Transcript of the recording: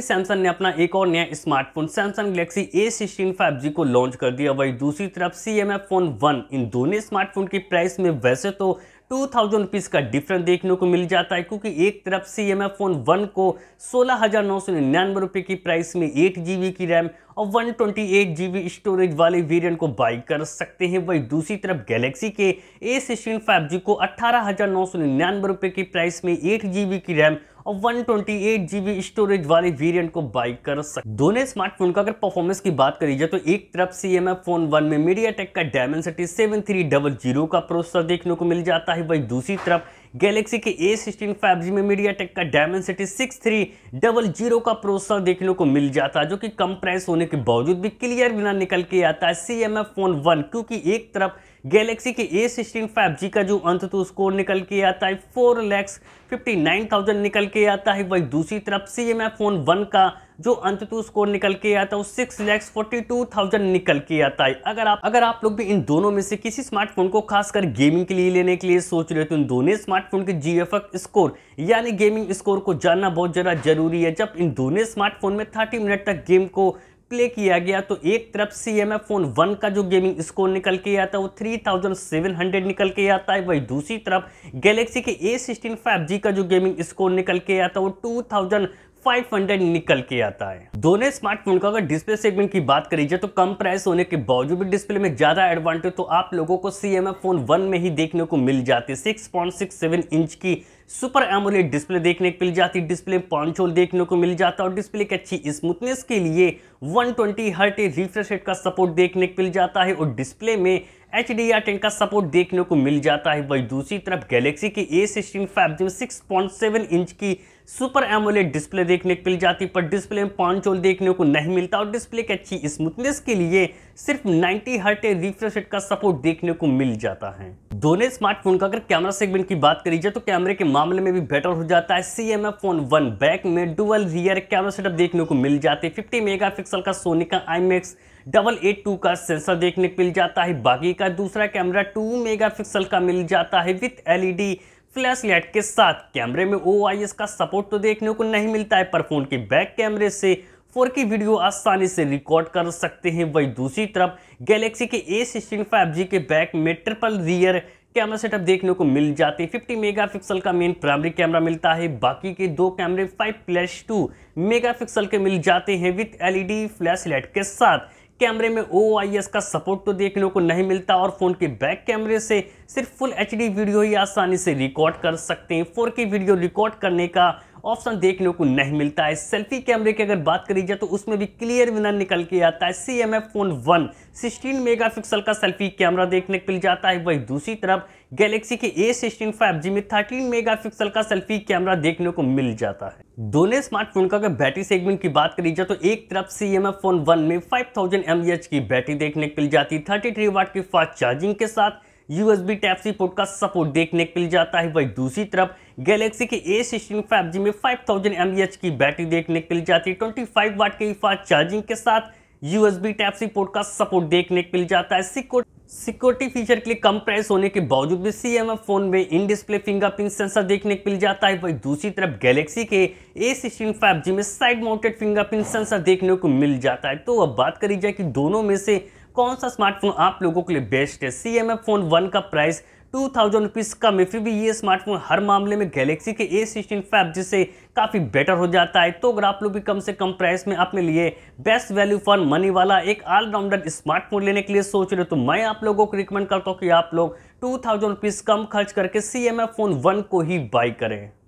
Samsung ने अपना एक और नया smartphone Samsung Galaxy A sixteen five G को लॉन्च कर दिया वही दूसरी तरफ C M F phone one इन दोनों स्मार्टफोन की प्राइस में वैसे तो टू थाउजेंड रुपीज़ का डिफरेंस देखने को मिल जाता है क्योंकि एक तरफ C M F phone one को सोलह हज़ार नौ सौ निन्यानवे रुपए की प्राइस में एट जी बी की रैम और one twenty eight G B storage वाले वेरिएंट को बाई कर सकते हैं वही दूसरी तरफ गैलेक्सी के ए सिक्सटीन फाइव जी को अट्ठारह हज़ार नौ सौ निन्यानवे रुपए की प्राइस में एट जी बी की रैम और 128 जीबी स्टोरेज वाले वेरिएंट को बाई कर सकते दोनों स्मार्टफोन का अगर परफॉर्मेंस की बात करी जाए तो एक तरफ से एफ फोन वन में मीडिया टेक का Dimensity seven three double zero का प्रोसेसर देखने को मिल जाता है वही दूसरी तरफ गैलेक्सी के ए सिक्सटीन फाइव जी में मीडिया टेक का Dimensity six three double zero का प्रोसेसर देखने को मिल जाता है जो कि कम प्राइस होने के बावजूद भी क्लियर बिना निकल के आता है C M F phone one क्योंकि एक तरफ गैलेक्सी के ए सिक्सटीन फाइव जी का जो अंत तो स्कोर निकल के आता है four lakhs fifty nine thousand निकल के आता है वही दूसरी तरफ C M F phone one का जो अंत तो स्कोर निकल के आता है वो six lakhs forty two thousand निकल के आता है अगर आप अगर आप लोग भी इन दोनों में से किसी स्मार्टफोन को खासकर गेमिंग के लिए लेने के लिए सोच रहे हो तो इन दोनों स्मार्टफोन के जी स्कोर यानी गेमिंग स्कोर को जानना बहुत ज़्यादा जरूरी है जब इन दोनों स्मार्टफोन में थर्टी मिनट तक गेम को प्ले किया गया तो एक तरफ C M F phone one का जो गेमिंग स्कोर निकल के आता है वो 3700 निकल के आता है वही दूसरी तरफ गैलेक्सी के ए सिक्सटीन फाइव जी का जो गेमिंग स्कोर निकल के आता है वो 2000 500 निकल के आता है दोनों स्मार्टफोन का अगर डिस्प्ले सेगमेंट की बात करी जाए तो कम प्राइस होने के बावजूद भी डिस्प्ले में ज्यादा एडवांटेज तो आप लोगों को सी फोन वन में ही देखने को मिल जाती है सिक्स इंच की सुपर एमोलेट डिस्प्ले देखने को मिल जाती डिस्प्ले पांच होल देखने को मिल जाता और डिस्प्ले की अच्छी स्मूथनेस के लिए 120 ट्वेंटी हर्ट रिफ्रेश रेट का सपोर्ट देखने को मिल जाता है और डिस्प्ले में एच डी आर टेन का सपोर्ट देखने को मिल जाता है वही दूसरी तरफ गैलेक्सी के A sixteen five G six point seven inch की सुपर एमोलेट डिस्प्ले देखने को मिल जाती पर डिस्प्ले में पांच होल देखने को नहीं मिलता और डिस्प्ले की अच्छी स्मूथनेस के लिए सिर्फ नाइन्टी हर्ट रिफ्रेश रेट का सपोर्ट देखने को मिल जाता है दोनों स्मार्टफोन का अगर कैमरा सेगमेंट की बात करी जाए तो कैमरे के मामले में भी बेटर हो जाता है C M F phone one back में डुअल रियर कैमरा सेटअप देखने को मिल जाते हैं फिफ्टी मेगा पिक्सल का सोनी का आई डबल एट टू का सेंसर देखने को मिल जाता है बाकी का दूसरा कैमरा टू मेगा का मिल जाता है विथ एलईडी फ्लैश लाइट के साथ कैमरे में ओ का सपोर्ट तो देखने को नहीं मिलता है पर फोन के बैक कैमरे से फोर की वीडियो आसानी से रिकॉर्ड कर सकते हैं वही दूसरी तरफ गैलेक्सी के ए सिक्सटीन फाइव जी के बैक में ट्रिपल रियर कैमरा सेटअप देखने को मिल जाते हैं 50 मेगापिक्सल का मेन प्राइमरी कैमरा मिलता है बाकी के दो कैमरे 5 प्लस टू मेगा के मिल जाते हैं विथ एलईडी फ्लैश लाइट के साथ कैमरे में ओ का सपोर्ट तो देखने को नहीं मिलता और फ़ोन के बैक कैमरे से सिर्फ फुल एच वीडियो ही आसानी से रिकॉर्ड कर सकते हैं फोर वीडियो रिकॉर्ड करने का ऑप्शन देखने को नहीं मिलता है सेल्फी कैमरे की अगर बात करी जाए तो उसमें भी क्लियर विनर निकल के आता है C M F phone one sixteen megapixel का सेल्फी कैमरा देखने को मिल जाता है वही दूसरी तरफ गैलेक्सी के ए सिक्सटीन फाइव जी में थर्टीन मेगा पिक्सल का सेल्फी कैमरा देखने को मिल जाता है दोनों स्मार्टफोन का अगर बैटरी सेगमेंट की बात करी जाए तो एक तरफ C M F phone one में फाइव थाउजेंड एम एच की बैटरी देखने को मिल जाती है थर्टी थ्री वाट की फास्ट चार्जिंग के साथ यूएसबी टाइप सी पोर्ट का सपोर्ट देखने के लिए जाता है वही दूसरी तरफ गैलेक्सी के ए सिक्सटीन फाइव जी में 5000 थाउजेंड e की बैटरी देखने के लिए जाती है 25 फाइव वाट के फास्ट e चार्जिंग के साथ यूएसबी टाइप सी पोर्ट का सपोर्ट देखने के लिए जाता है सिक्योरिटी फीचर के लिए कम प्राइस होने के बावजूद भी सी एम फोन में इन डिस्प्ले फिंगरप्रिंट सेंसर देखने को मिल जाता है वही दूसरी तरफ गैलेक्सी के ए सिक्सटीन फाइव जी में साइड माउंटेड फिंगरप्रिंट सेंसर देखने को मिल जाता है तो अब बात करी जाए कि दोनों में से कौन सा स्मार्टफोन आप लोगों के लिए बेस्ट है C M F phone one का प्राइस टू थाउजेंड रुपीज़ कम है फिर भी ये स्मार्टफोन हर मामले में गैलेक्सी के ए सिक्सटीन फाइव जिससे काफ़ी बेटर हो जाता है तो अगर आप लोग भी कम से कम प्राइस में अपने लिए बेस्ट वैल्यू फॉर मनी वाला एक ऑलराउंडर स्मार्टफोन लेने के लिए सोच रहे हो तो मैं आप लोगों को रिकमेंड करता हूँ कि आप लोग टू थाउजेंड रुपीज़ कम खर्च करके C M F phone one को ही बाई करें